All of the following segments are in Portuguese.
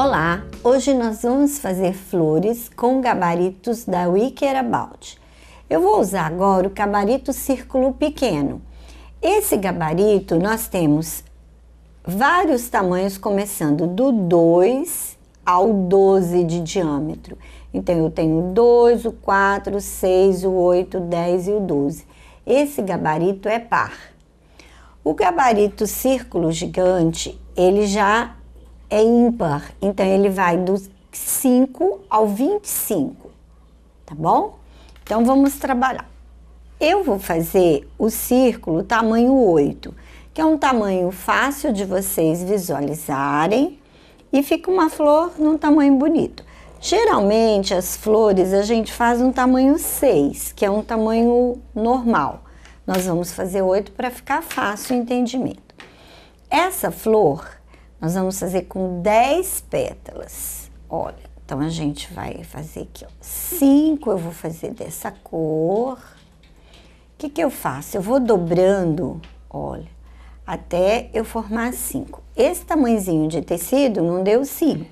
Olá! Hoje nós vamos fazer flores com gabaritos da Wickerabout. Eu vou usar agora o gabarito círculo pequeno. Esse gabarito nós temos vários tamanhos, começando do 2 ao 12 de diâmetro. Então eu tenho o 2, o 4, o 6, o 8, o 10 e o 12. Esse gabarito é par. O gabarito círculo gigante, ele já é ímpar, então ele vai do 5 ao 25, tá bom? Então vamos trabalhar. Eu vou fazer o círculo tamanho 8, que é um tamanho fácil de vocês visualizarem e fica uma flor num tamanho bonito. Geralmente as flores a gente faz um tamanho 6, que é um tamanho normal. Nós vamos fazer 8 para ficar fácil o entendimento. Essa flor nós vamos fazer com 10 pétalas. Olha, então a gente vai fazer aqui, ó. 5 eu vou fazer dessa cor. O que, que eu faço? Eu vou dobrando, olha, até eu formar 5. Esse tamanhozinho de tecido não deu 5,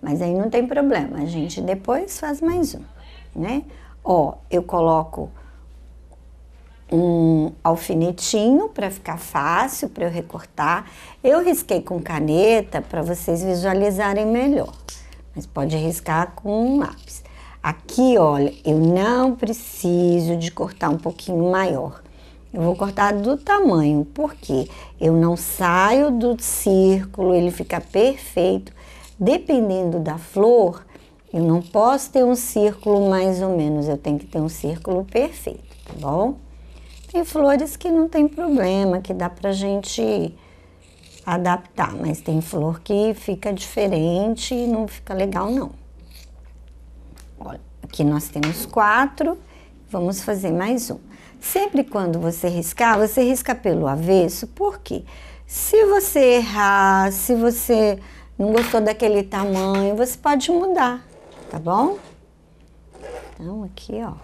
mas aí não tem problema. A gente depois faz mais um, né? Ó, eu coloco um alfinetinho para ficar fácil para eu recortar. Eu risquei com caneta para vocês visualizarem melhor, mas pode riscar com um lápis. Aqui, olha, eu não preciso de cortar um pouquinho maior. Eu vou cortar do tamanho, porque eu não saio do círculo, ele fica perfeito. Dependendo da flor, eu não posso ter um círculo mais ou menos, eu tenho que ter um círculo perfeito, tá bom? Tem flores que não tem problema, que dá pra gente adaptar, mas tem flor que fica diferente e não fica legal não. Olha, aqui nós temos quatro, vamos fazer mais um. Sempre quando você riscar, você risca pelo avesso, por quê? Se você errar, se você não gostou daquele tamanho, você pode mudar, tá bom? Então, aqui, ó.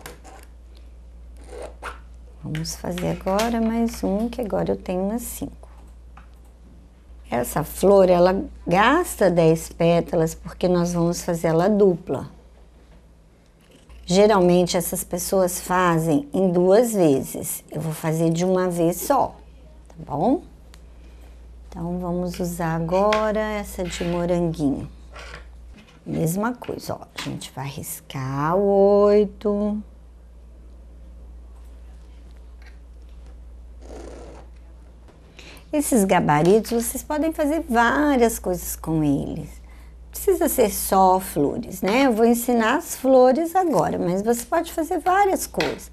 Vamos fazer agora mais um, que agora eu tenho nas cinco. Essa flor, ela gasta 10 pétalas porque nós vamos fazer ela dupla. Geralmente, essas pessoas fazem em duas vezes. Eu vou fazer de uma vez só, tá bom? Então, vamos usar agora essa de moranguinho. Mesma coisa, ó. A gente vai riscar o oito... Esses gabaritos vocês podem fazer várias coisas com eles. Precisa ser só flores, né? Eu vou ensinar as flores agora, mas você pode fazer várias coisas.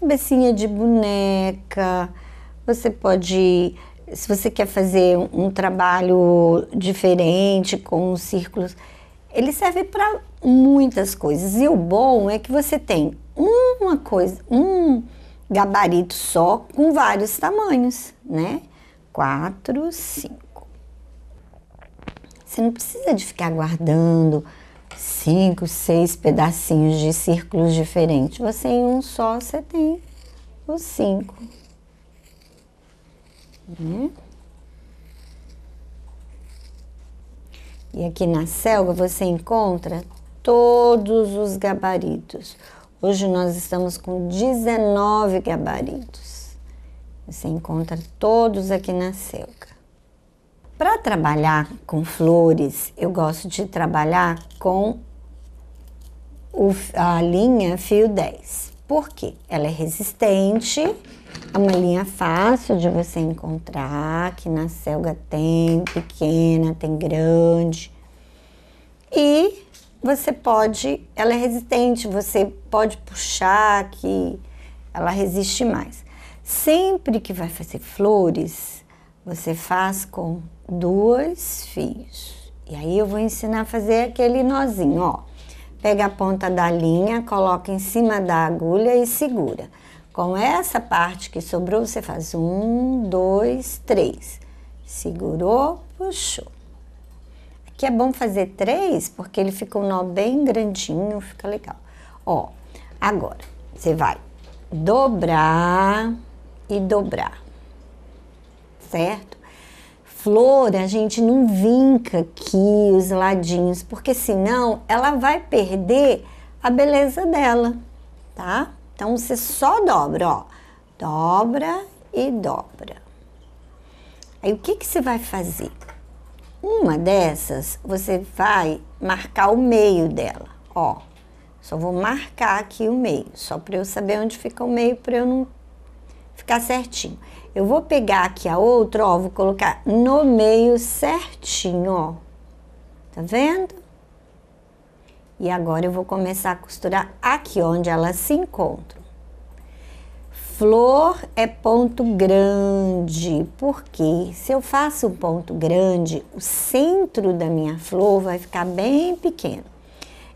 Cabecinha de boneca, você pode se você quer fazer um trabalho diferente com os círculos, ele serve para muitas coisas. E o bom é que você tem uma coisa, um gabarito só com vários tamanhos, né? quatro, cinco. Você não precisa de ficar guardando cinco, seis pedacinhos de círculos diferentes. Você em um só, você tem os cinco. Né? E aqui na selva você encontra todos os gabaritos. Hoje nós estamos com 19 gabaritos. Você encontra todos aqui na Selga. Para trabalhar com flores, eu gosto de trabalhar com o, a linha fio 10. Por quê? Ela é resistente, é uma linha fácil de você encontrar, que na selga tem pequena, tem grande. E você pode, ela é resistente, você pode puxar que ela resiste mais. Sempre que vai fazer flores, você faz com dois fios. E aí eu vou ensinar a fazer aquele nozinho, ó. Pega a ponta da linha, coloca em cima da agulha e segura. Com essa parte que sobrou, você faz um, dois, três. Segurou, puxou. Aqui é bom fazer três, porque ele fica um nó bem grandinho, fica legal. Ó, agora, você vai dobrar e dobrar, certo? Flor, a gente não vinca aqui os ladinhos, porque senão ela vai perder a beleza dela, tá? Então você só dobra, ó, dobra e dobra. Aí o que, que você vai fazer? Uma dessas, você vai marcar o meio dela, ó. Só vou marcar aqui o meio, só para eu saber onde fica o meio, para eu não ficar certinho. Eu vou pegar aqui a outra, ó, vou colocar no meio certinho, ó. Tá vendo? E agora eu vou começar a costurar aqui onde elas se encontram. Flor é ponto grande, porque se eu faço um ponto grande, o centro da minha flor vai ficar bem pequeno.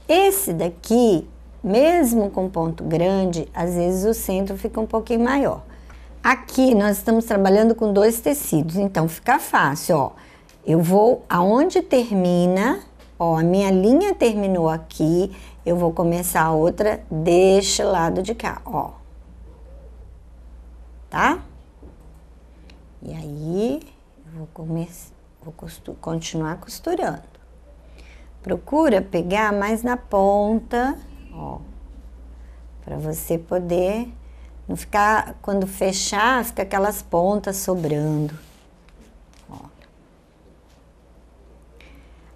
Esse daqui, mesmo com ponto grande, às vezes o centro fica um pouquinho maior. Aqui nós estamos trabalhando com dois tecidos, então fica fácil, ó. Eu vou aonde termina, ó, a minha linha terminou aqui, eu vou começar a outra deste lado de cá, ó. Tá? E aí, eu vou, começar, vou continuar costurando. Procura pegar mais na ponta, ó, para você poder não ficar, quando fechar, fica aquelas pontas sobrando.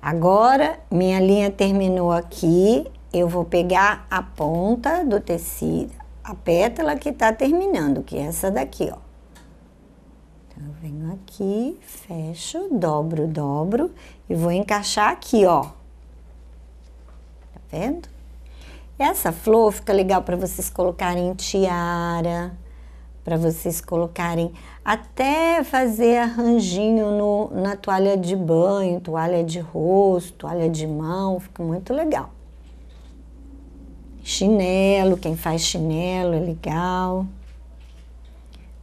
Agora, minha linha terminou aqui, eu vou pegar a ponta do tecido, a pétala que tá terminando, que é essa daqui, ó. Então, eu venho aqui, fecho, dobro, dobro e vou encaixar aqui, ó. Tá vendo? Essa flor fica legal para vocês colocarem em tiara, para vocês colocarem até fazer arranjinho no, na toalha de banho, toalha de rosto, toalha de mão, fica muito legal. Chinelo, quem faz chinelo é legal.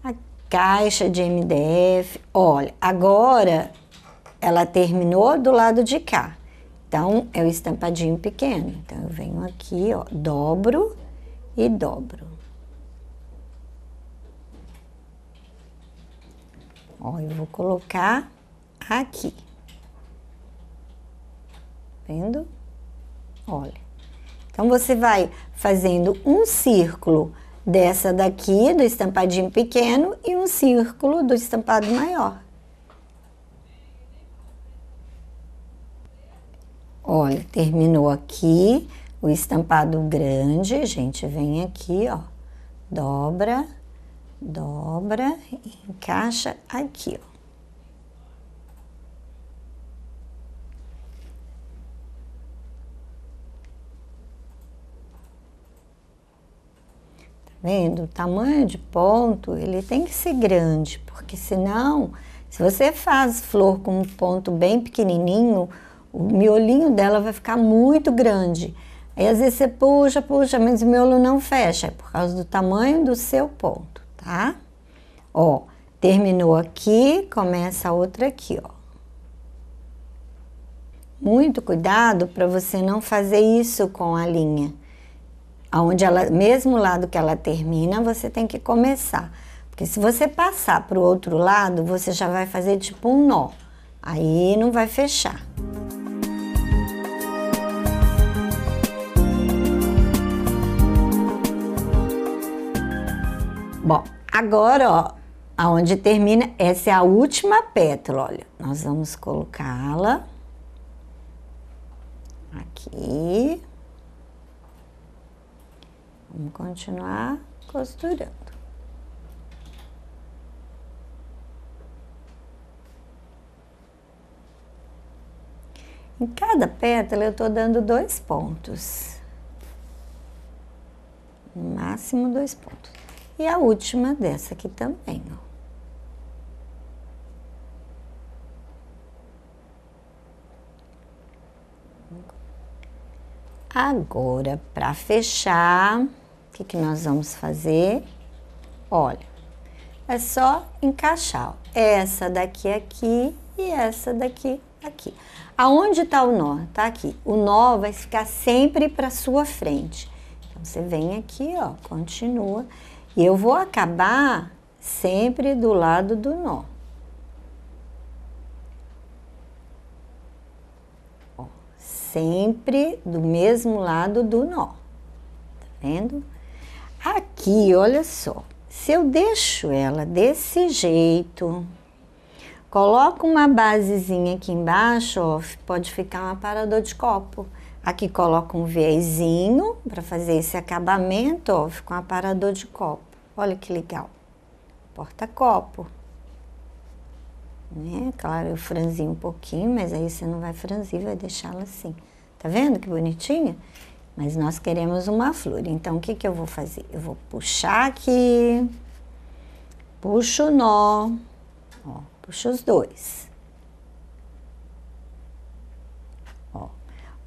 A caixa de MDF, olha, agora ela terminou do lado de cá. Então, é o estampadinho pequeno. Então, eu venho aqui, ó, dobro e dobro. Ó, eu vou colocar aqui. Vendo? Olha. Então, você vai fazendo um círculo dessa daqui, do estampadinho pequeno, e um círculo do estampado maior. Olha, terminou aqui o estampado grande, gente, vem aqui, ó, dobra, dobra, encaixa aqui, ó. Tá vendo? O tamanho de ponto, ele tem que ser grande, porque senão, se você faz flor com um ponto bem pequenininho, o miolinho dela vai ficar muito grande. Aí às vezes você puxa, puxa, mas o miolo não fecha, é por causa do tamanho do seu ponto, tá? Ó, terminou aqui, começa a outra aqui, ó. Muito cuidado para você não fazer isso com a linha. Aonde ela, mesmo lado que ela termina, você tem que começar. Porque se você passar para o outro lado, você já vai fazer tipo um nó. Aí não vai fechar. Bom, agora, ó, aonde termina, essa é a última pétala, olha. Nós vamos colocá-la aqui. Vamos continuar costurando. Em cada pétala eu estou dando dois pontos. No máximo dois pontos. E a última dessa aqui também, ó. Agora, para fechar, o que, que nós vamos fazer? Olha, é só encaixar ó. essa daqui aqui e essa daqui aqui. Aonde está o nó? Tá aqui. O nó vai ficar sempre para sua frente. Então, você vem aqui, ó, continua e eu vou acabar sempre do lado do nó. Ó, sempre do mesmo lado do nó. Tá vendo? Aqui, olha só. Se eu deixo ela desse jeito, coloco uma basezinha aqui embaixo, ó, pode ficar um aparador de copo. Aqui coloca um viésinho para fazer esse acabamento, ó, fica um aparador de copo. Olha que legal. Porta-copo. Né? Claro, eu franzi um pouquinho, mas aí você não vai franzir, vai deixá-la assim. Tá vendo que bonitinha? Mas nós queremos uma flor, então o que que eu vou fazer? Eu vou puxar aqui, puxo o nó, ó, puxo os dois.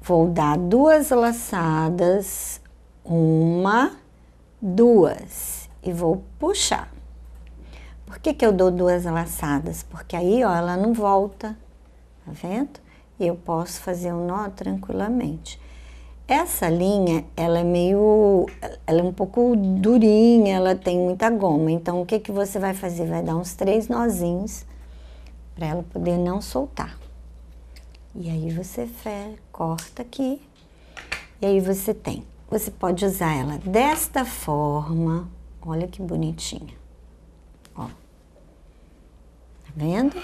Vou dar duas laçadas, uma, duas, e vou puxar. Por que, que eu dou duas laçadas? Porque aí, ó, ela não volta, tá vendo? E eu posso fazer um nó tranquilamente. Essa linha, ela é meio, ela é um pouco durinha, ela tem muita goma. Então, o que, que você vai fazer? Vai dar uns três nozinhos para ela poder não soltar. E aí você fé, corta aqui. E aí você tem. Você pode usar ela desta forma. Olha que bonitinha. Ó. Tá vendo?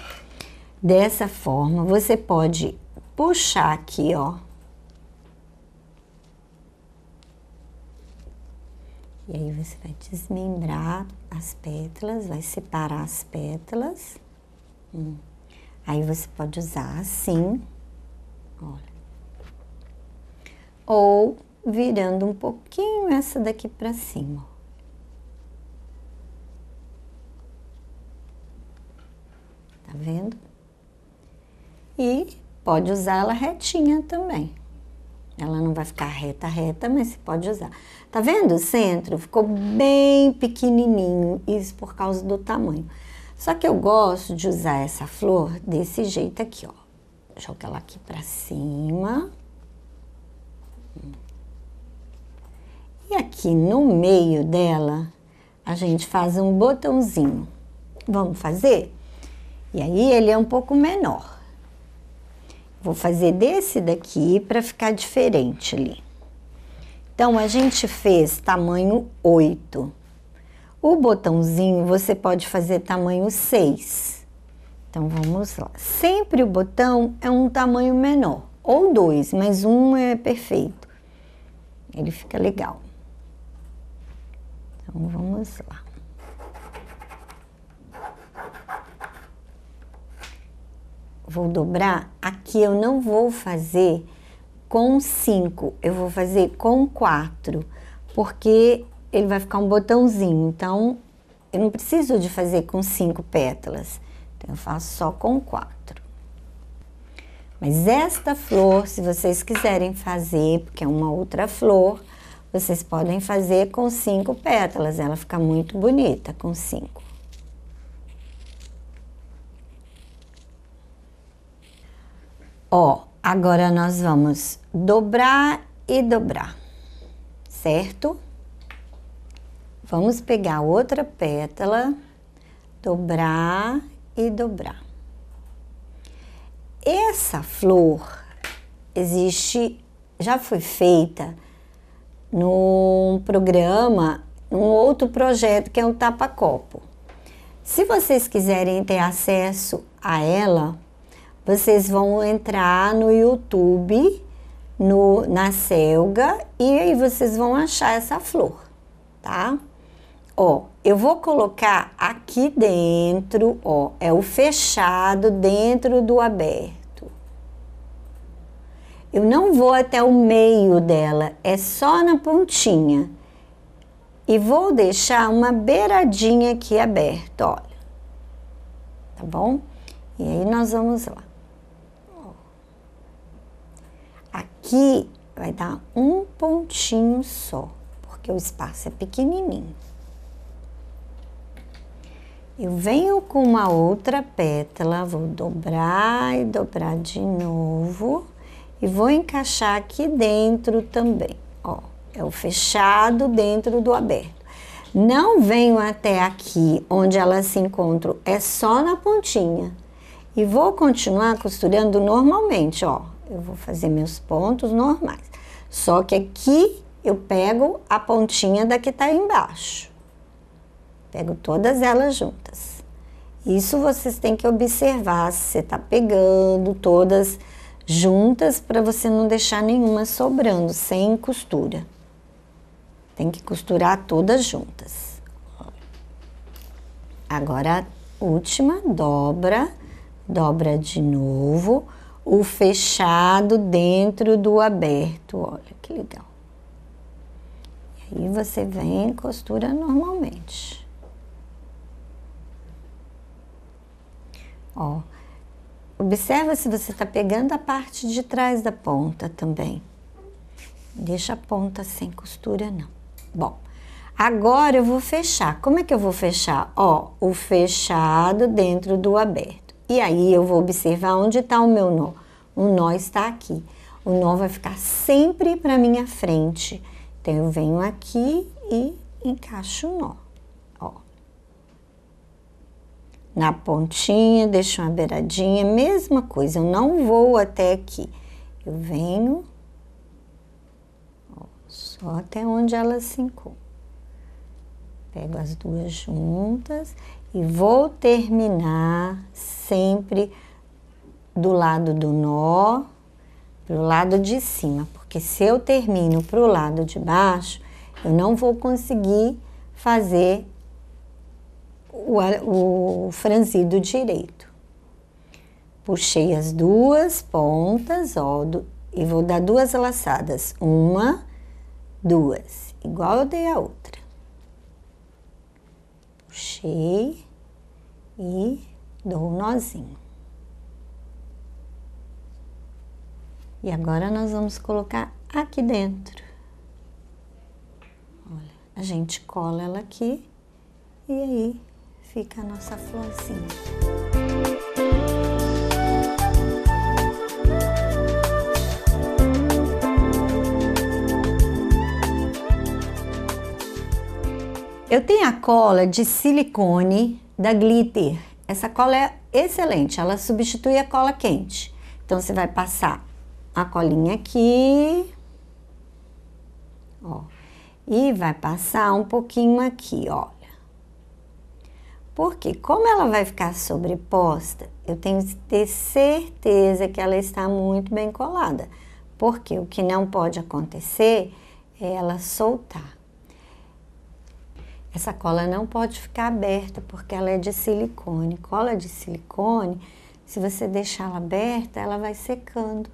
Dessa forma, você pode puxar aqui, ó. E aí você vai desmembrar as pétalas, vai separar as pétalas. Hum. Aí você pode usar assim. Olha. Ou virando um pouquinho essa daqui para cima. Tá vendo? E pode usar ela retinha também. Ela não vai ficar reta, reta, mas você pode usar. Tá vendo o centro? Ficou bem pequenininho, isso por causa do tamanho. Só que eu gosto de usar essa flor desse jeito aqui, ó joga ela aqui pra cima. E aqui no meio dela, a gente faz um botãozinho. Vamos fazer? E aí ele é um pouco menor. Vou fazer desse daqui para ficar diferente ali. Então, a gente fez tamanho 8. O botãozinho você pode fazer tamanho 6. Então vamos lá. Sempre o botão é um tamanho menor, ou dois, mas um é perfeito. Ele fica legal. Então vamos lá. Vou dobrar. Aqui eu não vou fazer com cinco, eu vou fazer com quatro, porque ele vai ficar um botãozinho. Então eu não preciso de fazer com cinco pétalas eu faço só com quatro. Mas esta flor, se vocês quiserem fazer, porque é uma outra flor, vocês podem fazer com cinco pétalas. Ela fica muito bonita com cinco. Ó, agora nós vamos dobrar e dobrar, certo? Vamos pegar outra pétala, dobrar e dobrar. Essa flor existe, já foi feita num programa, num outro projeto que é o tapa-copo. Se vocês quiserem ter acesso a ela, vocês vão entrar no YouTube, no, na Selga, e aí vocês vão achar essa flor, tá? Ó, eu vou colocar aqui dentro, ó, é o fechado dentro do aberto. Eu não vou até o meio dela, é só na pontinha. E vou deixar uma beiradinha aqui aberta, olha. Tá bom? E aí nós vamos lá. Aqui vai dar um pontinho só, porque o espaço é pequenininho. Eu venho com uma outra pétala, vou dobrar e dobrar de novo e vou encaixar aqui dentro também, ó. É o fechado dentro do aberto. Não venho até aqui onde elas se encontram, é só na pontinha. E vou continuar costurando normalmente, ó. Eu vou fazer meus pontos normais. Só que aqui eu pego a pontinha da que tá embaixo. Pego todas elas juntas. Isso vocês têm que observar se você está pegando todas juntas para você não deixar nenhuma sobrando, sem costura. Tem que costurar todas juntas. Agora, última, dobra, dobra de novo, o fechado dentro do aberto, olha que legal. E aí você vem e costura normalmente. Ó, observa se você está pegando a parte de trás da ponta também. Deixa a ponta sem costura, não. Bom, agora eu vou fechar. Como é que eu vou fechar? Ó, o fechado dentro do aberto. E aí eu vou observar onde está o meu nó. O nó está aqui. O nó vai ficar sempre para minha frente. Então, eu venho aqui e encaixo o nó. na pontinha, deixo uma beiradinha, mesma coisa, eu não vou até aqui. Eu venho ó, só até onde ela se encontra. Pego as duas juntas e vou terminar sempre do lado do nó pro lado de cima, porque se eu termino pro lado de baixo, eu não vou conseguir fazer o, o franzido direito. Puxei as duas pontas, ó, do, e vou dar duas laçadas. Uma, duas, igual eu dei a outra. Puxei e dou um nozinho. E agora nós vamos colocar aqui dentro. Olha, a gente cola ela aqui e aí fica a nossa florzinha. Eu tenho a cola de silicone da Glitter. Essa cola é excelente, ela substitui a cola quente. Então você vai passar a colinha aqui, ó, e vai passar um pouquinho aqui, ó. Porque como ela vai ficar sobreposta, eu tenho que ter certeza que ela está muito bem colada. Porque o que não pode acontecer é ela soltar. Essa cola não pode ficar aberta porque ela é de silicone. Cola de silicone, se você deixar ela aberta, ela vai secando,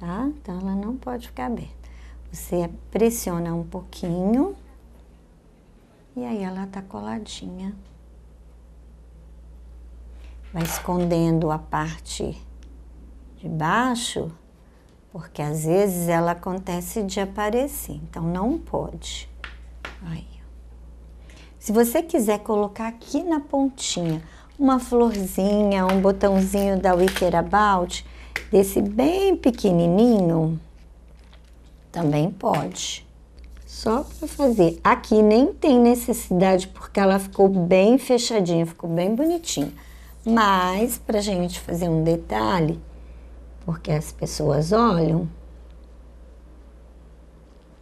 tá? Então ela não pode ficar aberta. Você pressiona um pouquinho e aí ela tá coladinha vai escondendo a parte de baixo, porque às vezes ela acontece de aparecer, então não pode. Aí. Se você quiser colocar aqui na pontinha uma florzinha, um botãozinho da Wicker About, desse bem pequenininho, também pode. Só para fazer. Aqui nem tem necessidade, porque ela ficou bem fechadinha, ficou bem bonitinha. Mas, para a gente fazer um detalhe, porque as pessoas olham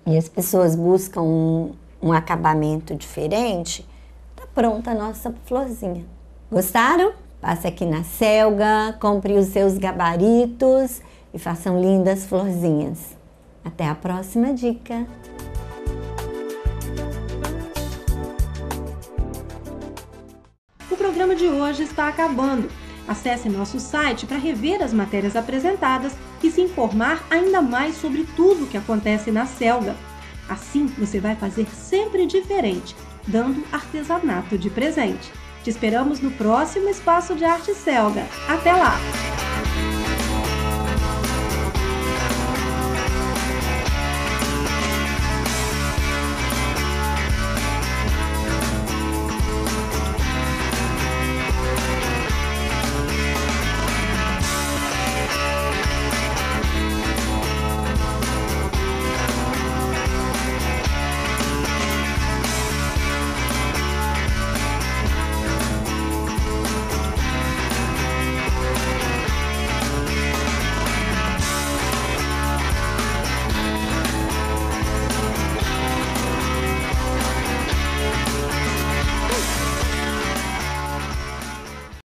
e as pessoas buscam um, um acabamento diferente, tá pronta a nossa florzinha. Gostaram? Passe aqui na Selga, compre os seus gabaritos e façam lindas florzinhas. Até a próxima dica! programa de hoje está acabando. Acesse nosso site para rever as matérias apresentadas e se informar ainda mais sobre tudo o que acontece na Celga. Assim, você vai fazer sempre diferente, dando artesanato de presente. Te esperamos no próximo Espaço de Arte Selga. Até lá!